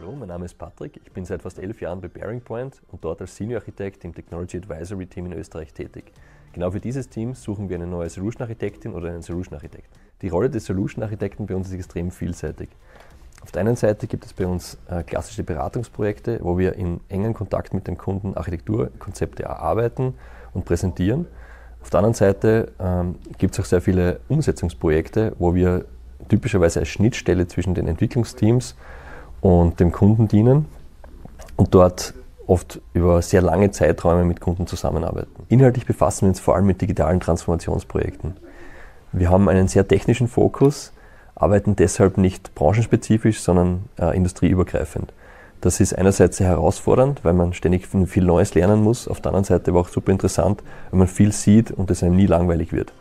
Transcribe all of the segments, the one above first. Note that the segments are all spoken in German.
Hallo, mein Name ist Patrick. Ich bin seit fast elf Jahren bei Bearing Point und dort als Senior Architekt im Technology Advisory Team in Österreich tätig. Genau für dieses Team suchen wir eine neue Solution Architektin oder einen Solution Architekt. Die Rolle des Solution Architekten bei uns ist extrem vielseitig. Auf der einen Seite gibt es bei uns äh, klassische Beratungsprojekte, wo wir in engem Kontakt mit dem Kunden Architekturkonzepte erarbeiten und präsentieren. Auf der anderen Seite ähm, gibt es auch sehr viele Umsetzungsprojekte, wo wir typischerweise als Schnittstelle zwischen den Entwicklungsteams und dem Kunden dienen und dort oft über sehr lange Zeiträume mit Kunden zusammenarbeiten. Inhaltlich befassen wir uns vor allem mit digitalen Transformationsprojekten. Wir haben einen sehr technischen Fokus, arbeiten deshalb nicht branchenspezifisch, sondern äh, industrieübergreifend. Das ist einerseits sehr herausfordernd, weil man ständig viel Neues lernen muss, auf der anderen Seite aber auch super interessant, weil man viel sieht und es einem nie langweilig wird.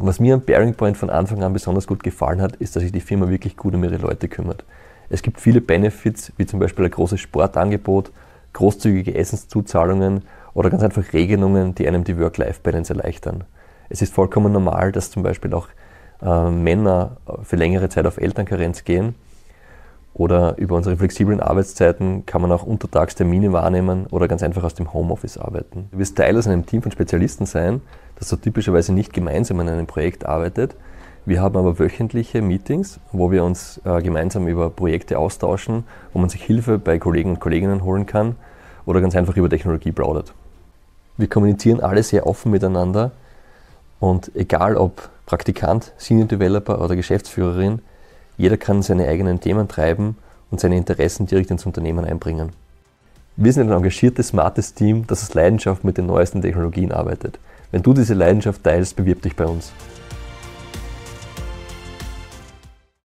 Was mir an Bearing Point von Anfang an besonders gut gefallen hat, ist, dass sich die Firma wirklich gut um ihre Leute kümmert. Es gibt viele Benefits, wie zum Beispiel ein großes Sportangebot, großzügige Essenszuzahlungen oder ganz einfach Regelungen, die einem die Work-Life-Balance erleichtern. Es ist vollkommen normal, dass zum Beispiel auch äh, Männer äh, für längere Zeit auf Elternkarenz gehen oder über unsere flexiblen Arbeitszeiten kann man auch Untertagstermine wahrnehmen oder ganz einfach aus dem Homeoffice arbeiten. Du wirst Teil aus einem Team von Spezialisten sein, das so typischerweise nicht gemeinsam an einem Projekt arbeitet. Wir haben aber wöchentliche Meetings, wo wir uns äh, gemeinsam über Projekte austauschen, wo man sich Hilfe bei Kollegen und Kolleginnen holen kann oder ganz einfach über Technologie plaudert. Wir kommunizieren alle sehr offen miteinander und egal ob Praktikant, Senior Developer oder Geschäftsführerin, jeder kann seine eigenen Themen treiben und seine Interessen direkt ins Unternehmen einbringen. Wir sind ein engagiertes, smartes Team, das aus Leidenschaft mit den neuesten Technologien arbeitet. Wenn du diese Leidenschaft teilst, bewirb dich bei uns.